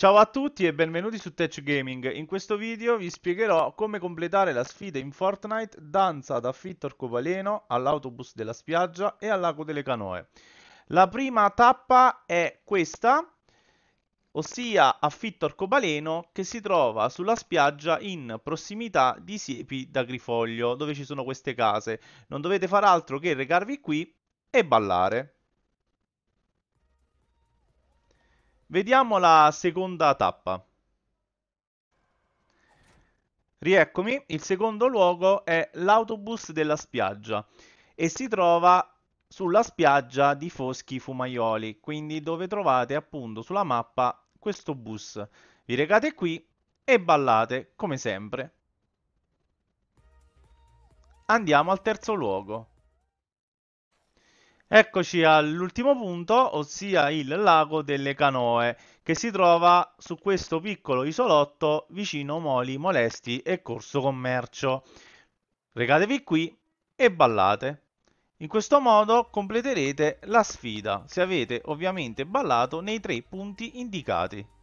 Ciao a tutti e benvenuti su Tech Gaming, in questo video vi spiegherò come completare la sfida in Fortnite danza da fitto arcobaleno all'autobus della spiaggia e al lago delle canoe. La prima tappa è questa, ossia affitto arcobaleno che si trova sulla spiaggia in prossimità di siepi da grifoglio dove ci sono queste case. Non dovete fare altro che recarvi qui e ballare. Vediamo la seconda tappa. Rieccomi, il secondo luogo è l'autobus della spiaggia e si trova sulla spiaggia di Foschi Fumaioli, quindi dove trovate appunto sulla mappa questo bus. Vi recate qui e ballate come sempre. Andiamo al terzo luogo. Eccoci all'ultimo punto, ossia il lago delle Canoe, che si trova su questo piccolo isolotto vicino Moli Molesti e Corso Commercio. Regatevi qui e ballate. In questo modo completerete la sfida, se avete ovviamente ballato nei tre punti indicati.